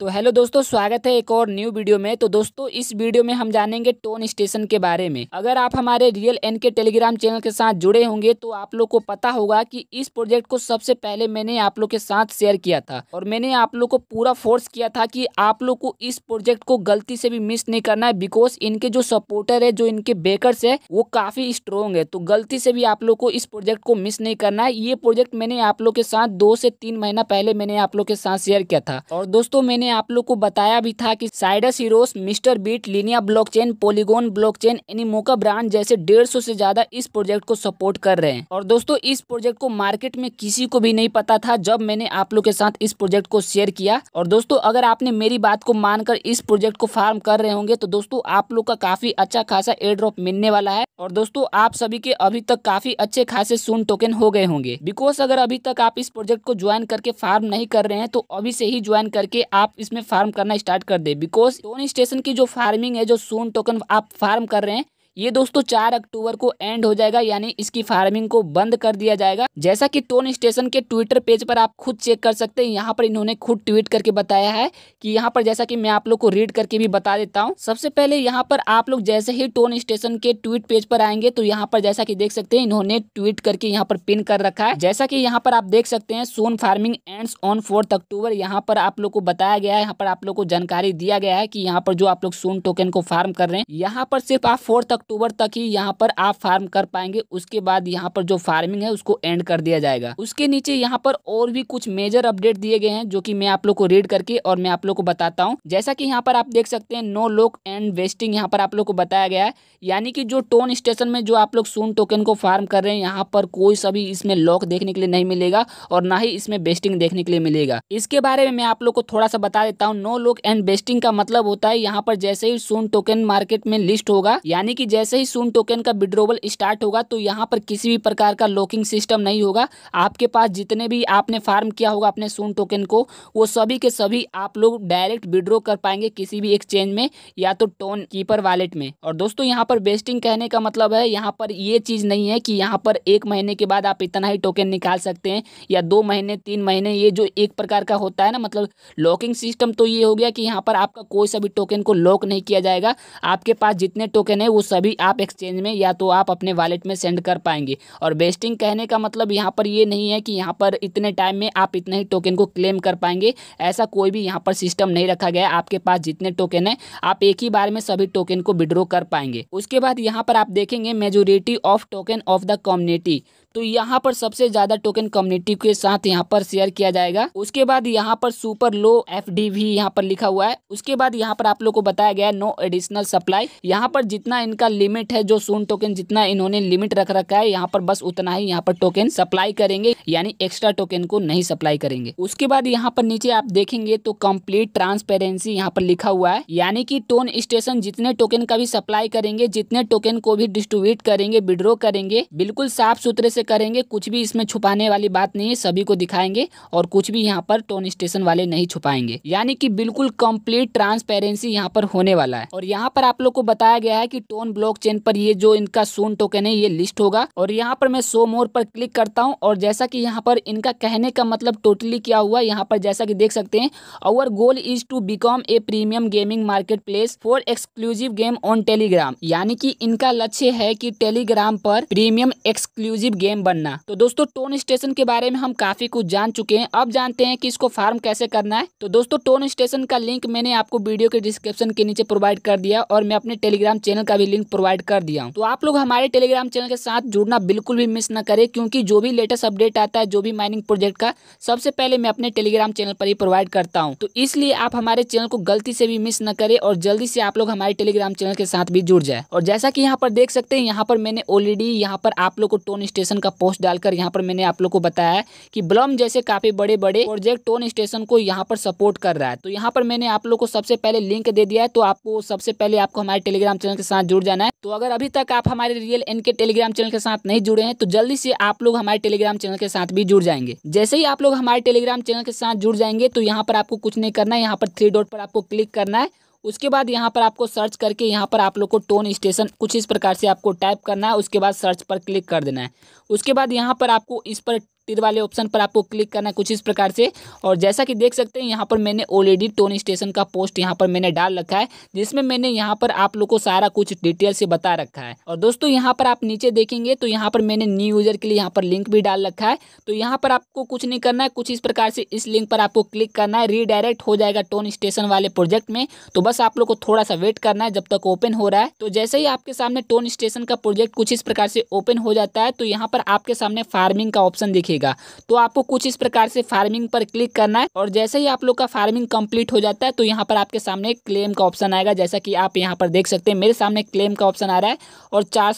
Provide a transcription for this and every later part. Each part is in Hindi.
तो हेलो दोस्तों स्वागत है एक और न्यू वीडियो में तो दोस्तों इस वीडियो में हम जानेंगे टोन स्टेशन के बारे में अगर आप हमारे रियल एन के टेलीग्राम चैनल के साथ जुड़े होंगे तो आप लोग को पता होगा कि इस प्रोजेक्ट को सबसे पहले मैंने आप लोग के साथ शेयर किया था और मैंने आप लोग को पूरा फोर्स किया था कि आप लोग को इस प्रोजेक्ट को गलती से भी मिस नहीं करना है बिकॉज इनके जो सपोर्टर है जो इनके बेकर्स है वो काफी स्ट्रोंग है तो गलती से भी आप लोग को इस प्रोजेक्ट को मिस नहीं करना है ये प्रोजेक्ट मैंने आप लोग के साथ दो से तीन महीना पहले मैंने आप लोग के साथ शेयर किया था और दोस्तों मैंने आप लोग को बताया भी था कि Sidus Heroes Mister Beat Linea blockchain Polygon blockchain Animoca brand जैसे डेढ़ ऐसी ज्यादा इस प्रोजेक्ट को सपोर्ट कर रहे हैं और दोस्तों इस प्रोजेक्ट को मार्केट में किसी को भी नहीं पता था जब मैंने आप लोग के साथ इस प्रोजेक्ट को शेयर किया और दोस्तों अगर आपने मेरी बात को मानकर इस प्रोजेक्ट को फार्म कर रहे होंगे तो दोस्तों आप लोग का काफी अच्छा खासा एयर ड्रॉप मिलने वाला है और दोस्तों आप सभी के अभी तक काफ़ी अच्छे खासे सोन टोकन हो गए होंगे बिकॉज अगर अभी तक आप इस प्रोजेक्ट को ज्वाइन करके फार्म नहीं कर रहे हैं तो अभी से ही ज्वाइन करके आप इसमें फार्म करना स्टार्ट कर दे बिकॉज टोन स्टेशन की जो फार्मिंग है जो सोन टोकन आप फार्म कर रहे हैं ये दोस्तों चार अक्टूबर को एंड हो जाएगा यानी इसकी फार्मिंग को बंद कर दिया जाएगा जैसा कि टोन स्टेशन के ट्विटर पेज पर आप खुद चेक कर सकते हैं यहाँ पर इन्होंने खुद ट्वीट करके बताया है कि यहाँ पर जैसा कि मैं आप लोग को रीड करके भी बता देता हूँ सबसे पहले यहाँ पर आप लोग जैसे ही टोन स्टेशन के ट्वीट पेज पर आएंगे तो यहाँ पर जैसा की देख सकते हैं इन्होंने ट्वीट करके यहाँ पर पिन कर रखा है जैसा की यहाँ पर आप देख सकते हैं SOON farming and on fourth October यहाँ पर आप लोग को बताया गया है यहाँ पर आप लोग को जानकारी दिया गया है की यहाँ पर जो आप लोग सोन टोकन को फार्म कर रहे हैं यहाँ पर सिर्फ आप फोर्थ अक्टूबर तक ही यहाँ पर आप फार्म कर पाएंगे उसके बाद यहाँ पर जो फार्मिंग है उसको एंड कर दिया जाएगा उसके नीचे यहाँ पर और भी कुछ मेजर अपडेट दिए गए हैं जो कि मैं आप लोग को रीड करके और मैं आप लोग को बताता हूँ जैसा कि यहाँ पर आप देख सकते हैं नो लोक एंड वेस्टिंग यहाँ पर आप लोग को बताया गया है यानी कि जो टोन स्टेशन में जो आप लोग सोन टोकन को फार्म कर रहे हैं यहाँ पर कोई सभी इसमें लॉक देखने के लिए नहीं मिलेगा और ना ही इसमें बेस्टिंग देखने के लिए मिलेगा इसके बारे में मैं आप लोग को थोड़ा सा बता देता हूँ नो लोक एंड बेस्टिंग का मतलब होता है यहाँ पर जैसे ही सोन टोकन मार्केट में लिस्ट होगा यानी कि जैसे ही सून टोकन का विड्रोवल स्टार्ट होगा तो यहाँ पर किसी भी प्रकार का लॉकिंग सिस्टम नहीं होगा आपके पास जितने भी आपने फार्म किया होगा अपने सून टोकन को वो सभी के सभी आप लोग डायरेक्ट विड्रो कर पाएंगे किसी भी एक्सचेंज में या तो टोन कीपर वॉलेट में और दोस्तों यहाँ पर बेस्टिंग कहने का मतलब है यहाँ पर ये चीज़ नहीं है कि यहाँ पर एक महीने के बाद आप इतना ही टोकन निकाल सकते हैं या दो महीने तीन महीने ये जो एक प्रकार का होता है ना मतलब लॉकिंग सिस्टम तो ये हो गया कि यहाँ पर आपका कोई सा भी टोकन को लॉक नहीं किया जाएगा आपके पास जितने टोकन है वो सभी भी आप एक्सचेंज में या तो आप अपने वॉलेट में सेंड कर पाएंगे और बेस्टिंग कहने का मतलब यहाँ पर ये नहीं है कि यहाँ पर इतने टाइम में आप इतने ही टोकन को क्लेम कर पाएंगे ऐसा कोई भी यहाँ पर सिस्टम नहीं रखा गया आपके पास जितने टोकन है आप एक ही बार में सभी टोकन को विड्रॉ कर पाएंगे उसके बाद यहाँ पर आप देखेंगे majority of token of the community तो यहाँ पर सबसे ज़्यादा टोकन कम्युनिटी के साथ यहाँ पर शेयर किया जाएगा उसके बाद यहाँ पर सुपर लो एफ डी भी यहाँ पर लिखा हुआ है उसके बाद यहाँ पर आप लोग को बताया गया नो एडिशनल सप्लाई यहाँ पर जितना इनका लिमिट है जो सोन टोकन जितना इन्होंने लिमिट रख रखा है यहाँ पर बस उतना ही यहाँ पर टोकन सप्लाई करेंगे यानी एक्स्ट्रा टोकन को नहीं सप्लाई करेंगे उसके बाद यहाँ पर नीचे आप देखेंगे तो कम्प्लीट ट्रांसपेरेंसी यहाँ पर लिखा हुआ है यानी कि टोन स्टेशन जितने टोकन का भी सप्लाई करेंगे जितने टोकन को भी डिस्ट्रीब्यूट करेंगे विड्रो करेंगे बिल्कुल साफ सुथरे से करेंगे कुछ भी इसमें छुपाने वाली बात नहीं है सभी को दिखाएंगे और कुछ भी यहाँ पर टोन स्टेशन वाले नहीं छुपाएंगे यानी कि बिल्कुल कंप्लीट ट्रांसपेरेंसी यहाँ पर होने वाला है और यहाँ पर आप लोग को बताया गया है की टोन ब्लॉक पर ये जो इनका सोन टोकन है ये लिस्ट होगा और यहाँ पर मैं सो मोर पर क्लिक करता हूँ और जैसा की यहाँ पर इनका कहने का मतलब टोटली क्या हुआ यहाँ पर जैसा की देख सकते हैं our goal is to become a premium gaming marketplace for exclusive game on Telegram यानी कि इनका लक्ष्य है कि टेलीग्राम पर प्रीमियम एक्सक्लूसिव गेम गेम बनना तो दोस्तों टोन स्टेशन के बारे में हम काफी कुछ जान चुके हैं अब जानते हैं कि इसको फार्म कैसे करना है तो दोस्तों टोन स्टेशन का लिंक मैंने आपको वीडियो के डिस्क्रिप्शन के नीचे प्रोवाइड कर दिया और मैं अपने टेलीग्राम चैनल का भी लिंक प्रोवाइड कर दिया हूँ तो आप लोग हमारे टेलीग्राम चैनल के साथ जुड़ना बिल्कुल भी मिस न करे क्यूँकी जो भी लेटेस्ट अपडेट आता है जो भी माइनिंग प्रोजेक्ट का सबसे पहले मैं अपने टेलीग्राम चैनल पर ही प्रोवाइड करता हूँ तो इसलिए आप हमारे चैनल को गलती से भी मिस न करे और जल्दी से आप लोग हमारे टेलीग्राम चैनल के साथ भी जुड़ जाए और जैसा की यहाँ पर देख सकते हैं यहाँ पर मैंने ऑलरेडी यहाँ पर आप लोग को टोन स्टेशन स्टेशन का पोस्ट डालकर यहाँ पर मैंने आप लोग को बताया है कि ब्लम जैसे काफ़ी बड़े बड़े प्रोजेक्ट टोन स्टेशन को यहाँ पर सपोर्ट कर रहा है तो यहाँ पर मैंने आप लोग को सबसे पहले लिंक दे दिया है तो आपको सबसे पहले आपको हमारे टेलीग्राम चैनल के साथ जुड़ जाना है तो अगर अभी तक आप हमारे रियल एन टेलीग्राम चैनल के साथ नहीं जुड़े हैं तो जल्दी से आप लोग हमारे टेलीग्राम चैनल के साथ भी जुड़ जाएंगे जैसे ही आप लोग हमारे टेलीग्राम चैनल के साथ जुड़ जाएंगे तो यहाँ पर आपको कुछ नहीं करना है यहाँ पर थ्री डॉट पर आपको क्लिक करना है उसके बाद यहाँ पर आपको सर्च करके यहाँ पर आप लोग को टोन स्टेशन कुछ इस प्रकार से आपको टाइप करना है उसके बाद सर्च पर क्लिक कर देना है उसके बाद यहाँ पर आपको इस पर तीर वाले ऑप्शन पर आपको क्लिक करना है कुछ इस प्रकार से और जैसा कि देख सकते हैं यहाँ पर मैंने ऑलरेडी टोन स्टेशन का पोस्ट यहाँ पर मैंने डाल रखा है जिसमें मैंने यहाँ पर आप लोग को सारा कुछ डिटेल से बता रखा है और दोस्तों यहाँ पर आप नीचे देखेंगे तो यहाँ पर मैंने न्यू यूजर के लिए यहाँ पर लिंक भी डाल रखा है तो यहाँ पर आपको कुछ नहीं करना है कुछ इस प्रकार से इस लिंक पर आपको क्लिक करना है रीडायरेक्ट हो जाएगा टोन स्टेशन वाले प्रोजेक्ट में तो बस आप लोग को थोड़ा सा वेट करना है जब तक ओपन हो रहा है तो जैसे ही आपके सामने टोन स्टेशन का प्रोजेक्ट कुछ इस प्रकार से ओपन हो जाता है तो यहाँ पर आपके सामने फार्मिंग का ऑप्शन दिखेगा मिलेगा तो आपको कुछ इस प्रकार से फार्मिंग पर क्लिक करना है और जैसे ही आप लोग का फार्मिंग कंप्लीट हो जाता है तो यहाँ पर आपके सामने क्लेम का ऑप्शन आएगा जैसा कि आप यहाँ पर देख सकते हैं मेरे सामने क्लेम का ऑप्शन आ रहा है और चार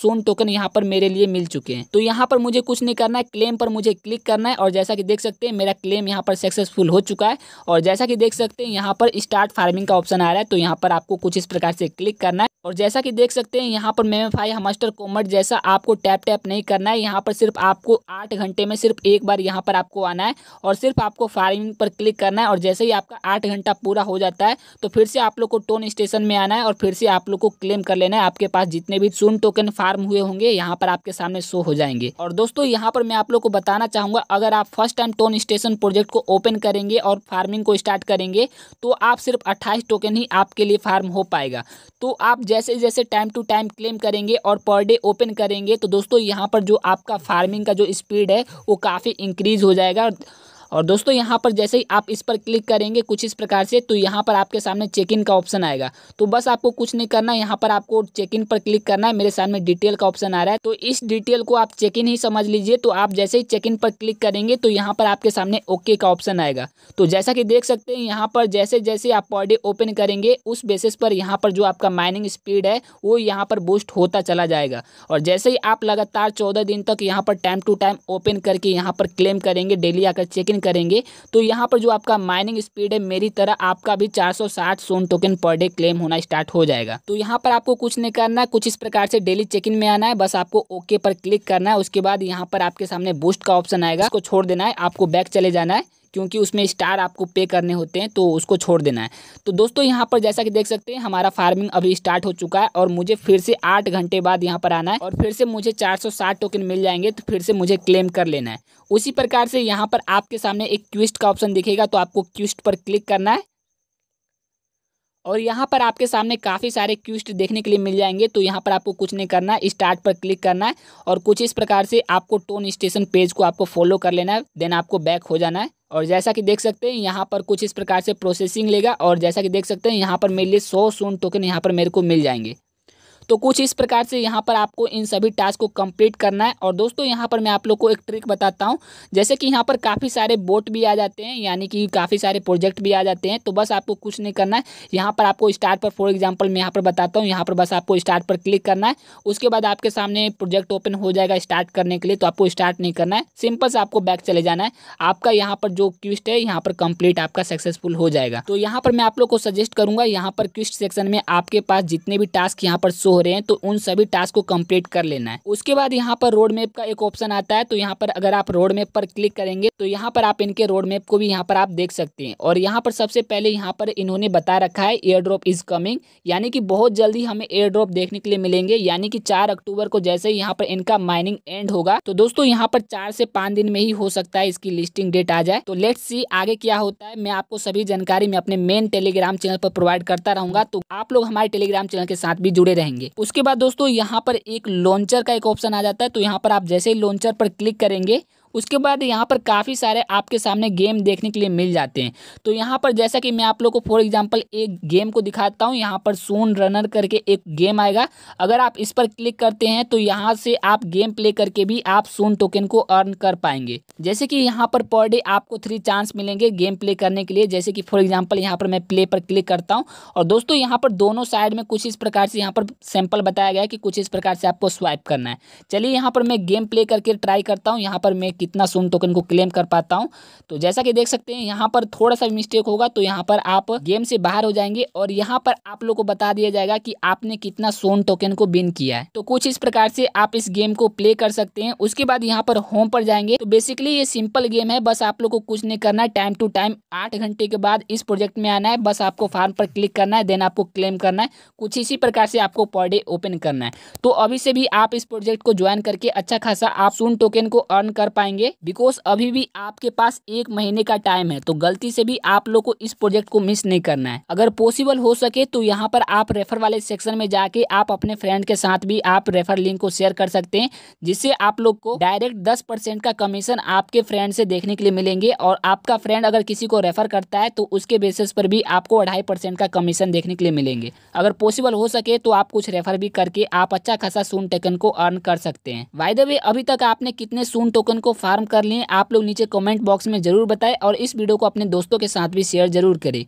सोन टोकन यहाँ पर मेरे लिए मिल चुके हैं तो यहाँ पर मुझे कुछ नहीं करना है क्लेम पर मुझे क्लिक करना है और जैसा कि देख सकते हैं मेरा क्लेम यहाँ पर सक्सेसफुल हो चुका है और जैसा कि देख सकते हैं यहाँ पर स्टार्ट फार्मिंग का ऑप्शन आ रहा है तो यहाँ पर आपको कुछ इस प्रकार से क्लिक करना है और जैसा कि देख सकते हैं यहाँ पर मेमेफाई हमास्टर कोमट जैसा आपको टैप टैप नहीं करना है यहाँ पर सिर्फ आपको आठ घंटे में सिर्फ एक बार यहाँ पर आपको आना है और सिर्फ आपको फार्मिंग पर क्लिक करना है और जैसे ही आपका आठ घंटा पूरा हो जाता है तो फिर से आप लोग को टोन स्टेशन में आना है और फिर से आप लोग को क्लेम कर लेना है आपके पास जितने भी सुन टोकन फार्म हुए होंगे यहाँ पर आपके सामने शो हो जाएंगे और दोस्तों यहाँ पर मैं आप लोग को बताना चाहूँगा अगर आप first time TON Station project को ओपन करेंगे और फार्मिंग को स्टार्ट करेंगे तो आप सिर्फ अट्ठाईस टोकन ही आपके लिए फार्म हो पाएगा तो आप जैसे जैसे टाइम टू टाइम क्लेम करेंगे और पर डे ओपन करेंगे तो दोस्तों यहाँ पर जो आपका फार्मिंग का जो स्पीड है वो काफ़ी इंक्रीज़ हो जाएगा और दोस्तों यहाँ पर जैसे ही आप इस पर क्लिक करेंगे कुछ इस प्रकार से तो यहाँ पर आपके सामने चेक इन का ऑप्शन आएगा तो बस आपको कुछ नहीं करना है यहाँ पर आपको चेक इन पर क्लिक करना है मेरे सामने डिटेल का ऑप्शन आ रहा है तो इस डिटेल को आप चेक इन ही समझ लीजिए तो आप जैसे ही चेक इन पर क्लिक करेंगे तो यहाँ पर आपके सामने ओके का ऑप्शन आएगा तो जैसा कि देख सकते हैं यहाँ पर जैसे जैसे आप पर डे ओपन करेंगे उस बेसिस पर यहाँ पर जो आपका माइनिंग स्पीड है वो यहाँ पर बूस्ट होता चला जाएगा और जैसे ही आप लगातार चौदह दिन तक यहाँ पर टाइम टू टाइम ओपन करके यहाँ पर क्लेम करेंगे डेली आकर चेक इन टोकन करेंगे तो यहाँ पर जो आपका माइनिंग स्पीड है मेरी तरह आपका भी 460 SOON token per day claim होना स्टार्ट हो जाएगा तो यहाँ पर आपको कुछ नहीं करना है कुछ इस प्रकार से डेली चेक इन में आना है बस आपको ओके पर क्लिक करना है उसके बाद यहाँ पर आपके सामने बूस्ट का ऑप्शन आएगा उसको छोड़ देना है आपको बैक चले जाना है क्योंकि उसमें स्टार आपको पे करने होते हैं तो उसको छोड़ देना है तो दोस्तों यहाँ पर जैसा कि देख सकते हैं हमारा फार्मिंग अभी स्टार्ट हो चुका है और मुझे फिर से आठ घंटे बाद यहाँ पर आना है और फिर से मुझे चार टोकन मिल जाएंगे तो फिर से मुझे क्लेम कर लेना है उसी प्रकार से यहाँ पर आपके सामने एक क्विस्ट का ऑप्शन दिखेगा तो आपको क्विस्ट पर क्लिक करना है और यहाँ पर आपके सामने काफ़ी सारे क्विस्ट देखने के लिए मिल जाएंगे तो यहाँ पर आपको कुछ नहीं करना है स्टार्ट पर क्लिक करना है और कुछ इस प्रकार से आपको टोन स्टेशन पेज को आपको फॉलो कर लेना है देन आपको बैक हो जाना है और जैसा कि देख सकते हैं यहाँ पर कुछ इस प्रकार से प्रोसेसिंग लेगा और जैसा कि देख सकते हैं यहाँ पर मेरे लिए सौ सोन टोकन यहाँ पर मेरे को मिल जाएंगे तो कुछ इस प्रकार से यहाँ पर आपको इन सभी टास्क को कंप्लीट करना है और दोस्तों यहाँ पर मैं आप लोग को एक ट्रिक बताता हूँ जैसे कि यहाँ पर काफ़ी सारे बोट भी आ जाते हैं यानी कि काफ़ी सारे प्रोजेक्ट भी आ जाते हैं तो बस आपको कुछ नहीं करना है यहाँ पर आपको स्टार्ट पर फॉर एग्जाम्पल मैं यहाँ पर बताता हूँ यहाँ पर बस आपको स्टार्ट पर क्लिक करना है उसके बाद आपके सामने प्रोजेक्ट ओपन हो जाएगा स्टार्ट करने के लिए तो आपको स्टार्ट नहीं करना है सिंपल से आपको बैक चले जाना है आपका यहाँ पर जो क्विस्ट है यहाँ पर कंप्लीट आपका सक्सेसफुल हो जाएगा तो यहाँ पर मैं आप लोग को सजेस्ट करूंगा यहाँ पर क्विस्ट सेक्शन में आपके पास जितने भी टास्क यहाँ पर शो हो रहे हैं तो उन सभी टास्क को कंप्लीट कर लेना है उसके बाद यहाँ पर रोड मैप का एक ऑप्शन आता है तो यहाँ पर अगर आप रोड मैप पर क्लिक करेंगे तो यहाँ पर आप इनके रोड मैप को भी यहाँ पर आप देख सकते हैं और यहाँ पर सबसे पहले यहाँ पर इन्होंने बता रखा है एयर ड्रॉप इज कमिंग यानी कि बहुत जल्दी हमें एयर ड्रॉप देखने के लिए मिलेंगे यानी कि चार अक्टूबर को जैसे यहाँ पर इनका माइनिंग एंड होगा तो दोस्तों यहाँ पर चार से पांच दिन में ही हो सकता है इसकी लिस्टिंग डेट आ जाए तो लेट सी आगे क्या होता है मैं आपको सभी जानकारी मैं अपने मेन टेलीग्राम चैनल पर प्रोवाइड करता रहूंगा तो आप लोग हमारे टेलीग्राम चैनल के साथ भी जुड़े रहेंगे करेंगे उसके बाद दोस्तों यहाँ पर एक लॉन्चर का एक ऑप्शन आ जाता है तो यहाँ पर आप जैसे ही लॉन्चर पर क्लिक करेंगे उसके बाद यहाँ पर काफ़ी सारे आपके सामने गेम देखने के लिए मिल जाते हैं तो यहाँ पर जैसा कि मैं आप लोग को फॉर एग्जाम्पल एक गेम को दिखाता हूँ यहाँ पर सोन रनर करके एक गेम आएगा अगर आप इस पर क्लिक करते हैं तो यहाँ से आप गेम प्ले करके भी आप सोन टोकन को अर्न कर पाएंगे जैसे कि यहाँ पर पर डे आपको थ्री चांस मिलेंगे गेम प्ले करने के लिए जैसे कि फॉर एग्जाम्पल यहाँ पर मैं प्ले पर क्लिक करता हूँ और दोस्तों यहाँ पर दोनों साइड में कुछ इस प्रकार से यहाँ पर सैंपल बताया गया कि कुछ इस प्रकार से आपको स्वाइप करना है चलिए यहाँ पर मैं गेम प्ले करके ट्राई करता हूँ यहाँ पर मैं कितना सोम टोकन को क्लेम कर पाता हूँ तो जैसा कि देख सकते हैं यहाँ पर थोड़ा सा मिस्टेक होगा तो यहाँ पर आप गेम से बाहर हो जाएंगे और यहाँ पर आप लोग को बता दिया जाएगा कि आपने कितना सोम टोकन को बिन किया है तो कुछ इस प्रकार से आप इस गेम को प्ले कर सकते हैं उसके बाद यहाँ पर होम पर जाएंगे तो बेसिकली ये सिंपल गेम है बस आप लोग को कुछ नहीं करना है टाइम टू टाइम आठ घंटे के बाद इस प्रोजेक्ट में आना है बस आपको फार्म पर क्लिक करना है देन आपको क्लेम करना है कुछ इसी प्रकार से आपको पर डे ओपन करना है तो अभी से भी आप इस प्रोजेक्ट को ज्वाइन करके अच्छा खासा आप सोन टोकन को अर्न कर पाएंगे करेंगे बिकॉज अभी भी आपके पास एक महीने का टाइम है तो गलती से भी आप लोग को इस प्रोजेक्ट को मिस नहीं करना है अगर पॉसिबल हो सके तो यहाँ पर आप रेफर वाले सेक्शन में जाके आप अपने फ्रेंड के साथ भी आप रेफर लिंक को शेयर कर सकते हैं जिससे आप लोग को डायरेक्ट दस परसेंट का कमीशन आपके फ्रेंड से देखने के लिए मिलेंगे और आपका फ्रेंड अगर किसी को रेफर करता है तो उसके बेसिस पर भी आपको अढ़ाई परसेंट का कमीशन देखने के लिए मिलेंगे अगर पॉसिबल हो सके तो आप कुछ रेफर भी करके आप अच्छा खासा सून टोकन को अर्न कर सकते हैं वायदे अभी तक आपने कितने सून टोकन को कन्फर्म कर लें आप लोग नीचे कमेंट बॉक्स में ज़रूर बताएं और इस वीडियो को अपने दोस्तों के साथ भी शेयर जरूर करें